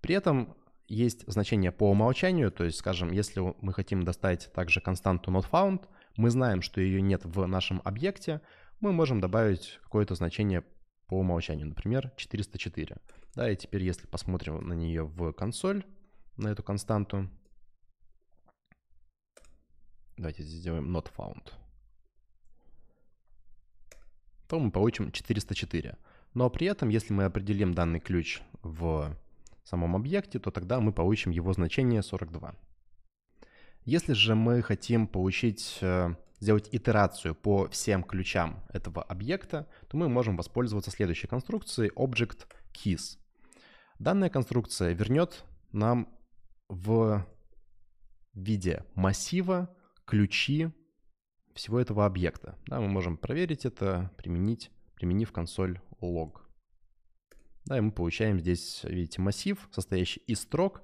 При этом есть значение по умолчанию, то есть, скажем, если мы хотим достать также константу not found, мы знаем, что ее нет в нашем объекте, мы можем добавить какое-то значение по умолчанию, например, 404. Да, и теперь, если посмотрим на нее в консоль, на эту константу, давайте сделаем not found, то мы получим 404. Но ну, а при этом, если мы определим данный ключ в самом объекте, то тогда мы получим его значение 42. Если же мы хотим получить э, сделать итерацию по всем ключам этого объекта, то мы можем воспользоваться следующей конструкцией object keys. Данная конструкция вернет нам в виде массива ключи всего этого объекта. Да, мы можем проверить это, применить, применив консоль log. Да, и мы получаем здесь, видите, массив, состоящий из строк,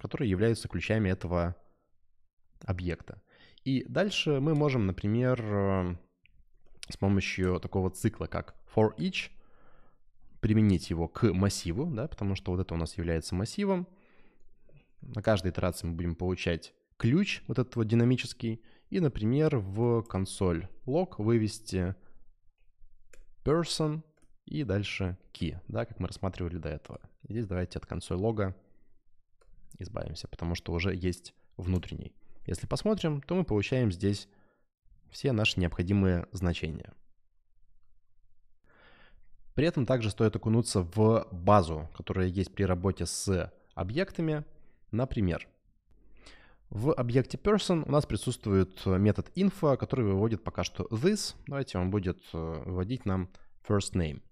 которые являются ключами этого объекта. И дальше мы можем, например, э, с помощью такого цикла, как for each, применить его к массиву, да, потому что вот это у нас является массивом. На каждой итерации мы будем получать ключ, вот этот вот динамический, и, например, в консоль log вывести person и дальше key, да, как мы рассматривали до этого. Здесь давайте от консоль лога избавимся, потому что уже есть внутренний. Если посмотрим, то мы получаем здесь все наши необходимые значения. При этом также стоит окунуться в базу, которая есть при работе с объектами. Например, в объекте person у нас присутствует метод info, который выводит пока что this. Давайте он будет э, выводить нам first name.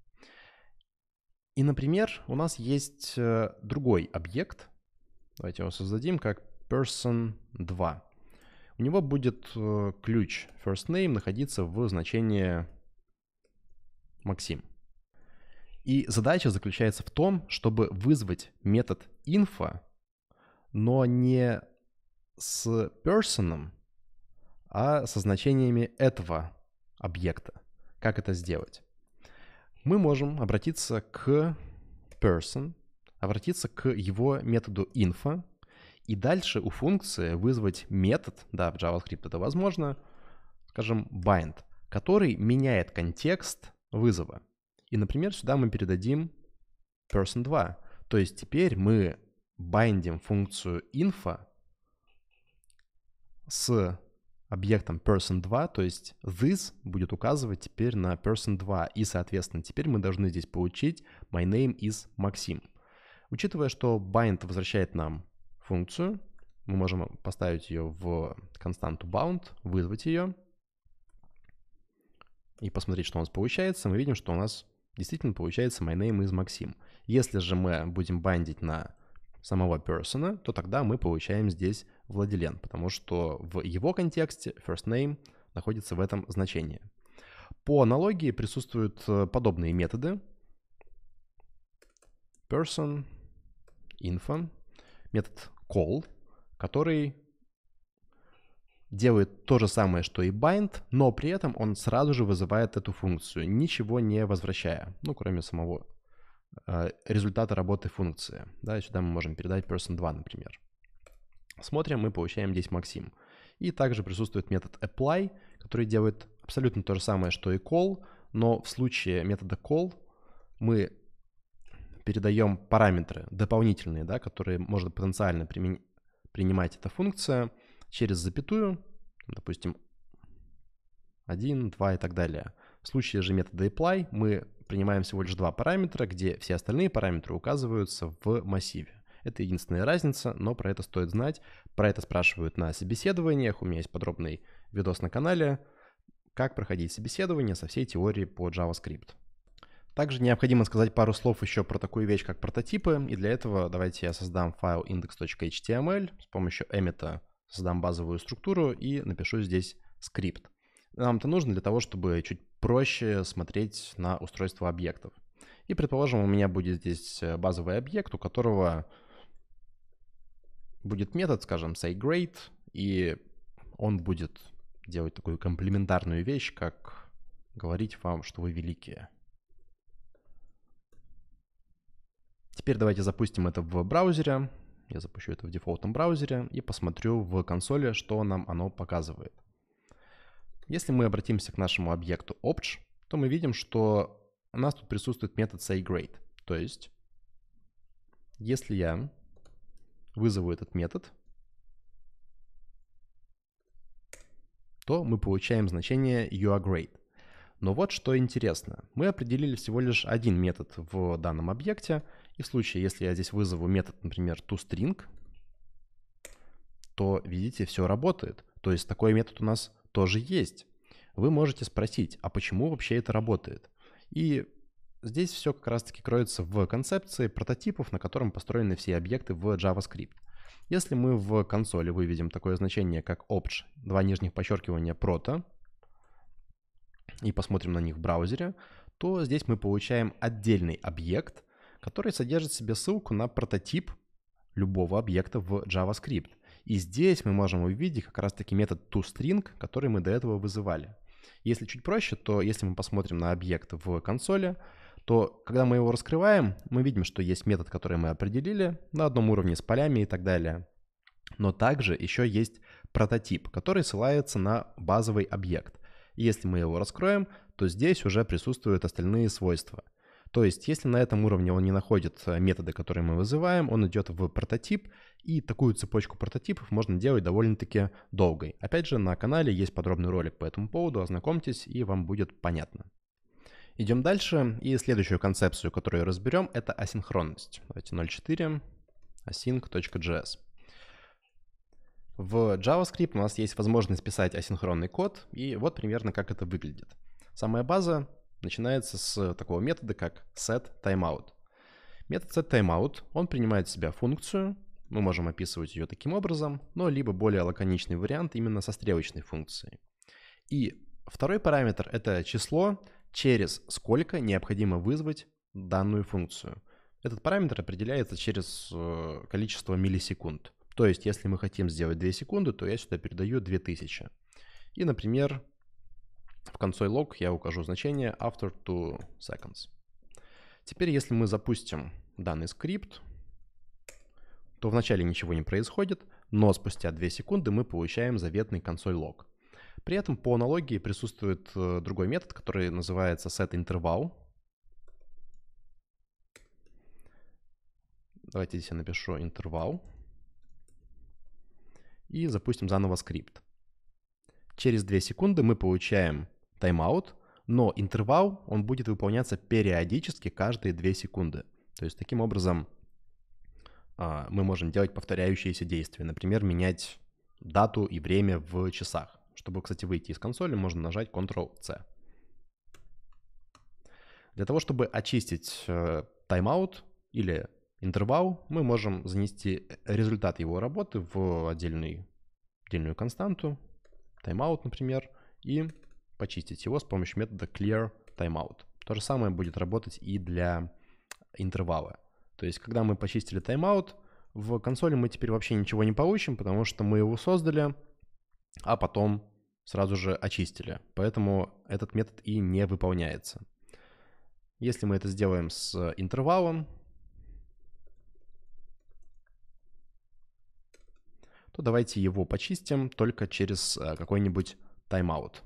И, например, у нас есть э, другой объект. Давайте его создадим как person 2. У него будет э, ключ first name находиться в значении Максим. И задача заключается в том, чтобы вызвать метод info, но не с person, а со значениями этого объекта. Как это сделать? Мы можем обратиться к person, обратиться к его методу info, и дальше у функции вызвать метод, да, в JavaScript это возможно, скажем, bind, который меняет контекст вызова. И, например, сюда мы передадим person 2. То есть теперь мы бандим функцию info с объектом person 2, то есть this будет указывать теперь на person 2. И, соответственно, теперь мы должны здесь получить my name is Maxim. Учитывая, что bind возвращает нам функцию. Мы можем поставить ее в константу bound, вызвать ее и посмотреть, что у нас получается. Мы видим, что у нас действительно получается my name is максим Если же мы будем бандить на самого персона, то тогда мы получаем здесь владелен, потому что в его контексте first name находится в этом значении. По аналогии присутствуют э, подобные методы. Person, info, метод call, который делает то же самое, что и bind, но при этом он сразу же вызывает эту функцию, ничего не возвращая, ну, кроме самого э, результата работы функции. Да, и сюда мы можем передать person2, например. Смотрим, мы получаем здесь Максим. И также присутствует метод apply, который делает абсолютно то же самое, что и call, но в случае метода call мы передаем параметры дополнительные, да, которые можно потенциально примен... принимать эта функция через запятую, допустим, 1, 2 и так далее. В случае же метода apply мы принимаем всего лишь два параметра, где все остальные параметры указываются в массиве. Это единственная разница, но про это стоит знать. Про это спрашивают на собеседованиях. У меня есть подробный видос на канале, как проходить собеседование со всей теорией по JavaScript. Также необходимо сказать пару слов еще про такую вещь, как прототипы, и для этого давайте я создам файл index.html, с помощью эмита создам базовую структуру и напишу здесь скрипт. Нам это нужно для того, чтобы чуть проще смотреть на устройство объектов. И, предположим, у меня будет здесь э, базовый объект, у которого будет метод, скажем, say great, и он будет делать такую комплементарную вещь, как говорить вам, что вы великие. Теперь давайте запустим это в браузере. Я запущу это в дефолтном браузере и посмотрю в консоли, что нам оно показывает. Если мы обратимся к нашему объекту obj, то мы видим, что у нас тут присутствует метод sayGrade. То есть, если я вызову этот метод, то мы получаем значение youareGrade. Но вот что интересно. Мы определили всего лишь один метод в данном объекте — и в случае, если я здесь вызову метод, например, toString, то, видите, все работает. То есть такой метод у нас тоже есть. Вы можете спросить, а почему вообще это работает? И здесь все как раз-таки кроется в концепции прототипов, на котором построены все объекты в JavaScript. Если мы в консоли выведем такое значение, как opt, два нижних подчеркивания proto, и посмотрим на них в браузере, то здесь мы получаем отдельный объект, который содержит в себе ссылку на прототип любого объекта в JavaScript. И здесь мы можем увидеть как раз-таки метод toString, который мы до этого вызывали. Если чуть проще, то если мы посмотрим на объект в консоли, то когда мы его раскрываем, мы видим, что есть метод, который мы определили на одном уровне с полями и так далее. Но также еще есть прототип, который ссылается на базовый объект. если мы его раскроем, то здесь уже присутствуют остальные свойства. То есть, если на этом уровне он не находит э, методы, которые мы вызываем, он идет в прототип, и такую цепочку прототипов можно делать довольно-таки долгой. Опять же, на канале есть подробный ролик по этому поводу, ознакомьтесь, и вам будет понятно. Идем дальше, и следующую концепцию, которую разберем, это асинхронность. Давайте 0.4 async.js. В JavaScript у нас есть возможность писать асинхронный код, и вот примерно как это выглядит. Самая база начинается с э, такого метода, как setTimeout. Метод setTimeout, он принимает в себя функцию, мы можем описывать ее таким образом, но либо более лаконичный вариант именно со стрелочной функцией. И второй параметр — это число, через сколько необходимо вызвать данную функцию. Этот параметр определяется через э, количество миллисекунд. То есть, если мы хотим сделать 2 секунды, то я сюда передаю 2000. И, например, в конце лог я укажу значение after 2 seconds. Теперь, если мы запустим данный скрипт, то вначале ничего не происходит, но спустя 2 секунды мы получаем заветный консоль лог. При этом по аналогии присутствует э, другой метод, который называется setInterval. Давайте здесь я напишу interval И запустим заново скрипт. Через 2 секунды мы получаем тайм-аут, но интервал, он будет выполняться периодически каждые 2 секунды. То есть таким образом а, мы можем делать повторяющиеся действия. Например, менять дату и время в часах. Чтобы, кстати, выйти из консоли, можно нажать Ctrl-C. Для того, чтобы очистить э, тайм-аут или интервал, мы можем занести результат его работы в отдельную отдельную константу, timeout, например, и почистить его с помощью метода clear timeout. То же самое будет работать и для интервала. То есть, когда мы почистили тайм в консоли мы теперь вообще ничего не получим, потому что мы его создали, а потом сразу же очистили. Поэтому этот метод и не выполняется. Если мы это сделаем с интервалом, то давайте его почистим только через э, какой-нибудь тайм-аут.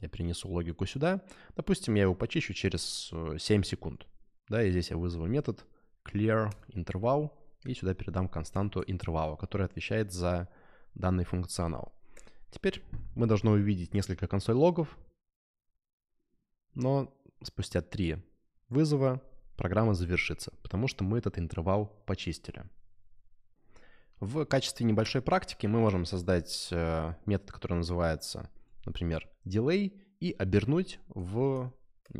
Я принесу логику сюда. Допустим, я его почищу через 7 э, секунд. Да, и здесь я вызову метод clear interval и сюда передам константу интервала, которая отвечает за данный функционал. Теперь мы должны увидеть несколько консоль логов, но спустя три вызова программа завершится, потому что мы этот интервал почистили. В качестве небольшой практики мы можем создать э, метод, который называется, например, delay, и обернуть в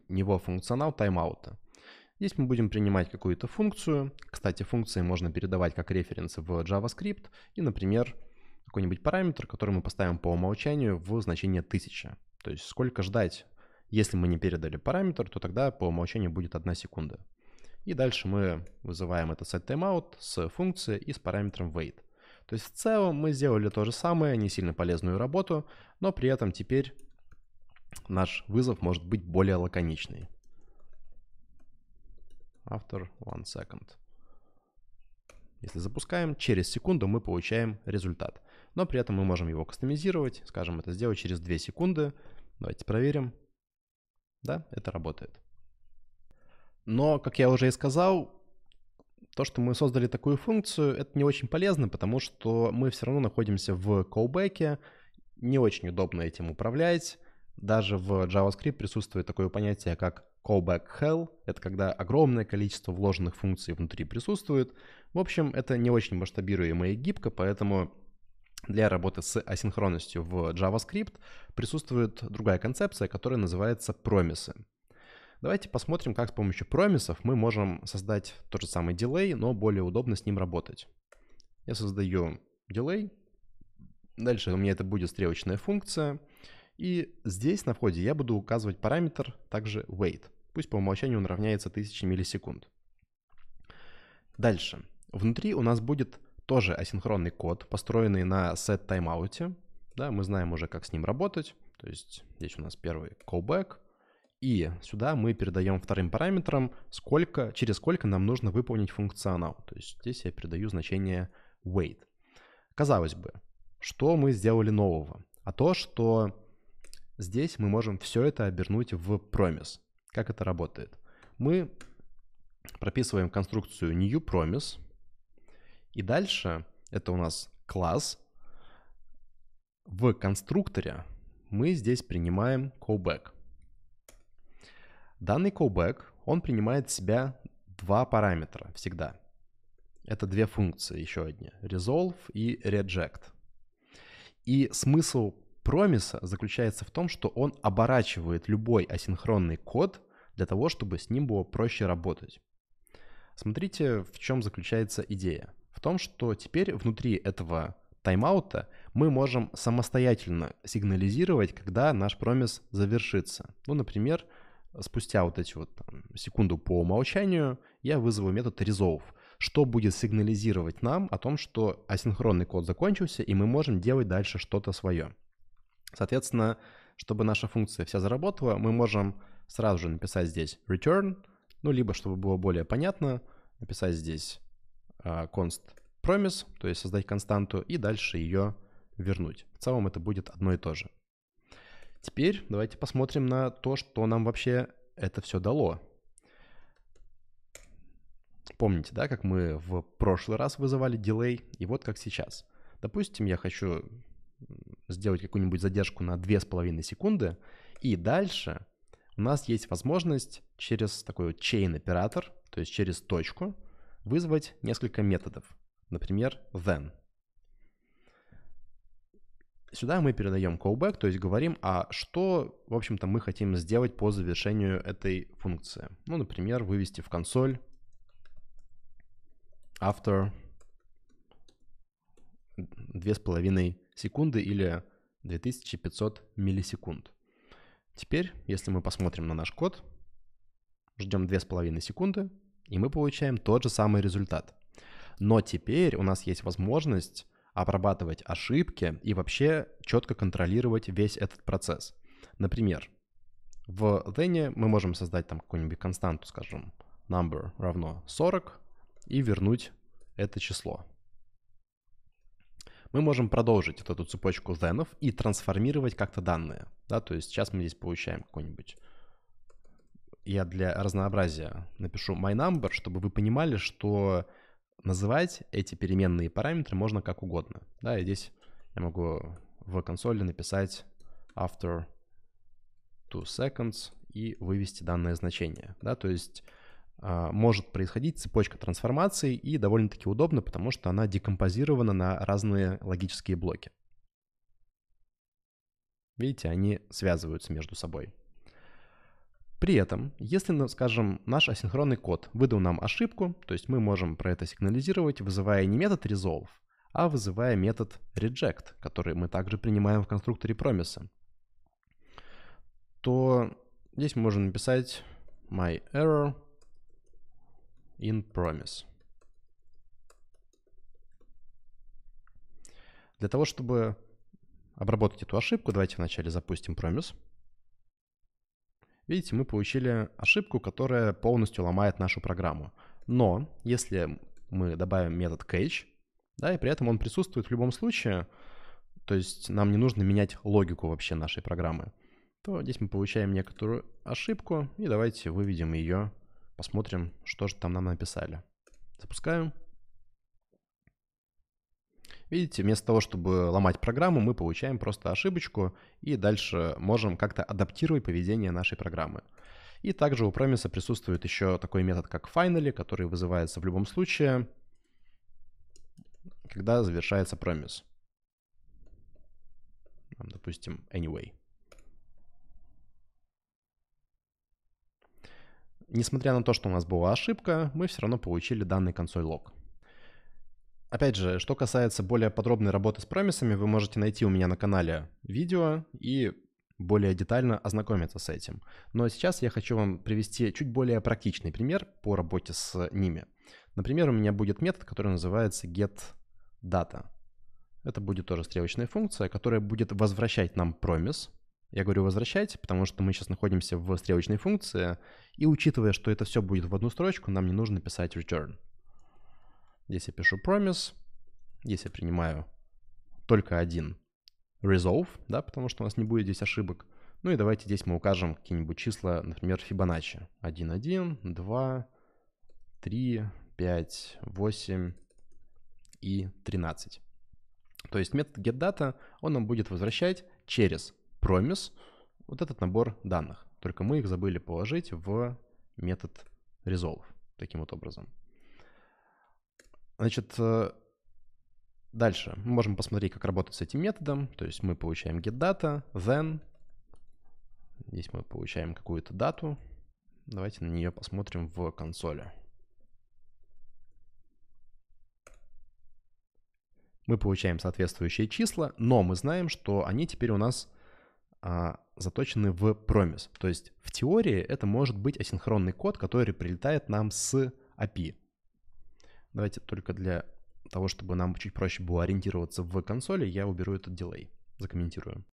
него функционал тайм-аута. Здесь мы будем принимать какую-то функцию. Кстати, функции можно передавать как референсы в JavaScript и, например, какой-нибудь параметр, который мы поставим по умолчанию в значение 1000. То есть сколько ждать если мы не передали параметр, то тогда по умолчанию будет 1 секунда. И дальше мы вызываем этот setTimeout с функцией и с параметром wait. То есть в целом мы сделали то же самое, не сильно полезную работу, но при этом теперь наш вызов может быть более лаконичный. After one second. Если запускаем, через секунду мы получаем результат. Но при этом мы можем его кастомизировать. Скажем, это сделать через 2 секунды. Давайте проверим. Да, это работает. Но, как я уже и сказал, то, что мы создали такую функцию, это не очень полезно, потому что мы все равно находимся в callbackе, не очень удобно этим управлять. Даже в JavaScript присутствует такое понятие, как callback hell. Это когда огромное количество вложенных функций внутри присутствует. В общем, это не очень масштабируемо и гибко, поэтому для работы с асинхронностью в JavaScript присутствует другая концепция, которая называется промисы. Давайте посмотрим, как с помощью промисов мы можем создать тот же самый дилей, но более удобно с ним работать. Я создаю дилей. Дальше у меня это будет стрелочная функция. И здесь на входе я буду указывать параметр, также wait. Пусть по умолчанию он равняется 1000 миллисекунд. Дальше. Внутри у нас будет тоже асинхронный код, построенный на set timeout. Да, мы знаем уже, как с ним работать. То есть здесь у нас первый callback. И сюда мы передаем вторым параметром, сколько, через сколько нам нужно выполнить функционал. То есть здесь я передаю значение wait. Казалось бы, что мы сделали нового? А то, что здесь мы можем все это обернуть в promise. Как это работает? Мы прописываем конструкцию new promise, и дальше это у нас класс. В конструкторе мы здесь принимаем callback. Данный callback, он принимает в себя два параметра всегда. Это две функции еще одни, resolve и reject. И смысл промиса заключается в том, что он оборачивает любой асинхронный код для того, чтобы с ним было проще работать. Смотрите, в чем заключается идея том, что теперь внутри этого тайм-аута мы можем самостоятельно сигнализировать, когда наш промис завершится. Ну, например, спустя вот эти вот там, секунду по умолчанию я вызову метод resolve, что будет сигнализировать нам о том, что асинхронный код закончился, и мы можем делать дальше что-то свое. Соответственно, чтобы наша функция вся заработала, мы можем сразу же написать здесь return, ну, либо, чтобы было более понятно, написать здесь а, const promise, то есть создать константу, и дальше ее вернуть. В целом это будет одно и то же. Теперь давайте посмотрим на то, что нам вообще это все дало. Помните, да, как мы в прошлый раз вызывали delay, и вот как сейчас. Допустим, я хочу сделать какую-нибудь задержку на 2,5 секунды, и дальше у нас есть возможность через такой вот chain оператор, то есть через точку, вызвать несколько методов, например, then. Сюда мы передаем callback, то есть говорим, а что, в общем-то, мы хотим сделать по завершению этой функции. Ну, например, вывести в консоль after 2,5 секунды или 2500 миллисекунд. Теперь, если мы посмотрим на наш код, ждем 2,5 секунды, и мы получаем тот же самый результат. Но теперь у нас есть возможность обрабатывать ошибки и вообще четко контролировать весь этот процесс. Например, в then мы можем создать там какую-нибудь константу, скажем, number равно 40 и вернуть это число. Мы можем продолжить вот эту цепочку then и трансформировать как-то данные. Да, то есть сейчас мы здесь получаем какой-нибудь я для разнообразия напишу my number, чтобы вы понимали, что называть эти переменные параметры можно как угодно. Да, и здесь я могу в консоли написать after two seconds и вывести данное значение. Да, то есть а, может происходить цепочка трансформаций и довольно-таки удобно, потому что она декомпозирована на разные логические блоки. Видите, они связываются между собой. При этом, если, ну, скажем, наш асинхронный код выдал нам ошибку, то есть мы можем про это сигнализировать, вызывая не метод resolve, а вызывая метод reject, который мы также принимаем в конструкторе промиса, то здесь можем написать my error in promise. Для того, чтобы обработать эту ошибку, давайте вначале запустим promise. Видите, мы получили ошибку, которая полностью ломает нашу программу. Но если мы добавим метод catch, да, и при этом он присутствует в любом случае, то есть нам не нужно менять логику вообще нашей программы, то здесь мы получаем некоторую ошибку, и давайте выведем ее, посмотрим, что же там нам написали. Запускаем. Видите, вместо того, чтобы ломать программу, мы получаем просто ошибочку и дальше можем как-то адаптировать поведение нашей программы. И также у промиса присутствует еще такой метод, как finally, который вызывается в любом случае, когда завершается промис. Допустим, anyway. Несмотря на то, что у нас была ошибка, мы все равно получили данный консоль лог. Опять же, что касается более подробной работы с промисами, вы можете найти у меня на канале видео и более детально ознакомиться с этим. Но сейчас я хочу вам привести чуть более практичный пример по работе с ними. Например, у меня будет метод, который называется getData. Это будет тоже стрелочная функция, которая будет возвращать нам промис. Я говорю возвращать, потому что мы сейчас находимся в стрелочной функции, и учитывая, что это все будет в одну строчку, нам не нужно писать return. Здесь я пишу promise. Здесь я принимаю только один resolve, да, потому что у нас не будет здесь ошибок. Ну и давайте здесь мы укажем какие-нибудь числа, например, Fibonacci. 1, 1, 2, 3, 5, 8 и 13. То есть метод getData, он нам будет возвращать через promise вот этот набор данных. Только мы их забыли положить в метод resolve таким вот образом. Значит, э, дальше мы можем посмотреть, как работать с этим методом. То есть мы получаем getData, then. Здесь мы получаем какую-то дату. Давайте на нее посмотрим в консоли. мы получаем соответствующие числа, но мы знаем, что они теперь у нас а, заточены в промис. То есть в теории это может быть асинхронный код, который прилетает нам с API. Давайте только для того, чтобы нам чуть проще было ориентироваться в консоли, я уберу этот дилей, закомментирую.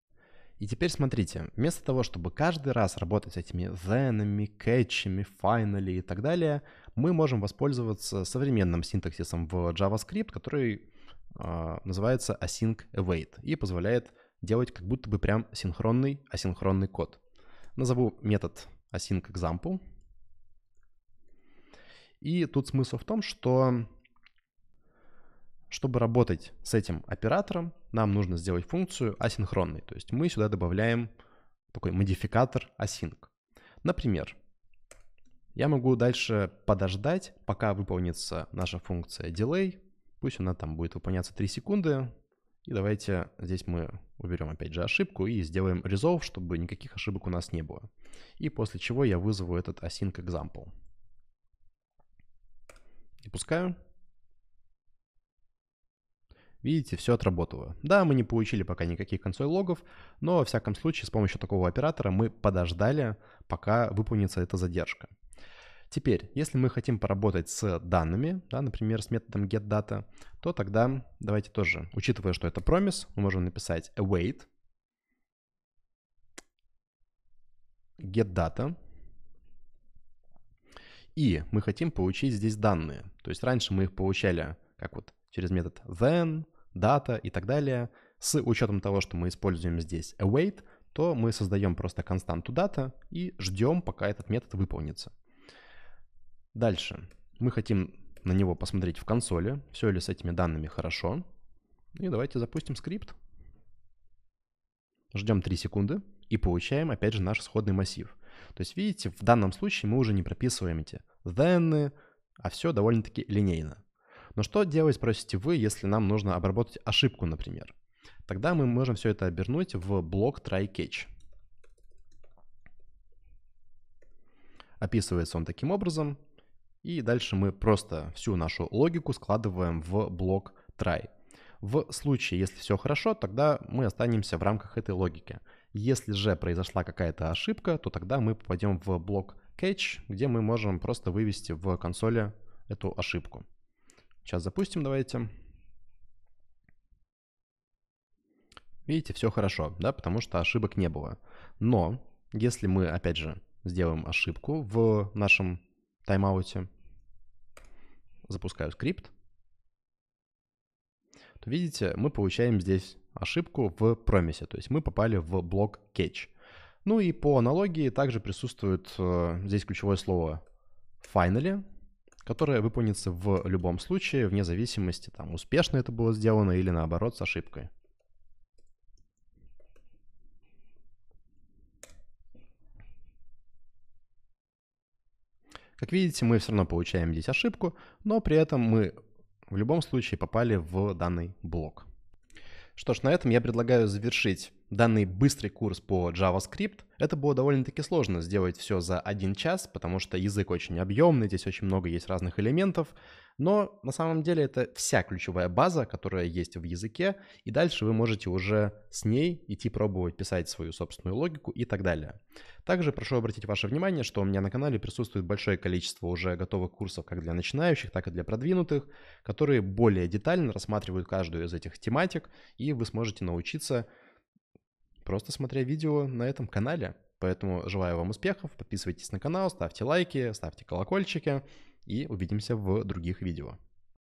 И теперь смотрите, вместо того, чтобы каждый раз работать с этими thenами, кетчами, finally и так далее, мы можем воспользоваться современным синтаксисом в JavaScript, который э, называется async await и позволяет делать как будто бы прям синхронный асинхронный код. Назову метод async example, и тут смысл в том, что чтобы работать с этим оператором, нам нужно сделать функцию асинхронной. То есть мы сюда добавляем такой модификатор async. Например, я могу дальше подождать, пока выполнится наша функция delay. Пусть она там будет выполняться 3 секунды. И давайте здесь мы уберем опять же ошибку и сделаем resolve, чтобы никаких ошибок у нас не было. И после чего я вызову этот async example и Запускаю. Видите, все отработало. Да, мы не получили пока никаких консоль логов, но во всяком случае с помощью такого оператора мы подождали, пока выполнится эта задержка. Теперь, если мы хотим поработать с данными, да, например, с методом getData, то тогда давайте тоже, учитывая, что это promise, мы можем написать await getData и мы хотим получить здесь данные. То есть раньше мы их получали как вот через метод then, data и так далее. С учетом того, что мы используем здесь await, то мы создаем просто константу data и ждем, пока этот метод выполнится. Дальше. Мы хотим на него посмотреть в консоли, все ли с этими данными хорошо. И давайте запустим скрипт. Ждем 3 секунды и получаем опять же наш исходный массив. То есть, видите, в данном случае мы уже не прописываем эти then, а все довольно-таки линейно. Но что делать, спросите вы, если нам нужно обработать ошибку, например? Тогда мы можем все это обернуть в блок try-catch. Описывается он таким образом. И дальше мы просто всю нашу логику складываем в блок try. В случае, если все хорошо, тогда мы останемся в рамках этой логики. Если же произошла какая-то ошибка, то тогда мы попадем в блок catch, где мы можем просто вывести в консоли эту ошибку. Сейчас запустим, давайте. Видите, все хорошо, да, потому что ошибок не было. Но если мы, опять же, сделаем ошибку в нашем тайм-ауте, запускаю скрипт, то видите, мы получаем здесь ошибку в промисе, то есть мы попали в блок catch. Ну и по аналогии также присутствует э, здесь ключевое слово finally, которое выполнится в любом случае, вне зависимости, там, успешно это было сделано или наоборот с ошибкой. Как видите, мы все равно получаем здесь ошибку, но при этом мы в любом случае попали в данный блок. Что ж, на этом я предлагаю завершить данный быстрый курс по JavaScript. Это было довольно-таки сложно сделать все за один час, потому что язык очень объемный, здесь очень много есть разных элементов. Но на самом деле это вся ключевая база, которая есть в языке, и дальше вы можете уже с ней идти пробовать писать свою собственную логику и так далее. Также прошу обратить ваше внимание, что у меня на канале присутствует большое количество уже готовых курсов как для начинающих, так и для продвинутых, которые более детально рассматривают каждую из этих тематик, и вы сможете научиться просто смотря видео на этом канале. Поэтому желаю вам успехов, подписывайтесь на канал, ставьте лайки, ставьте колокольчики. И увидимся в других видео.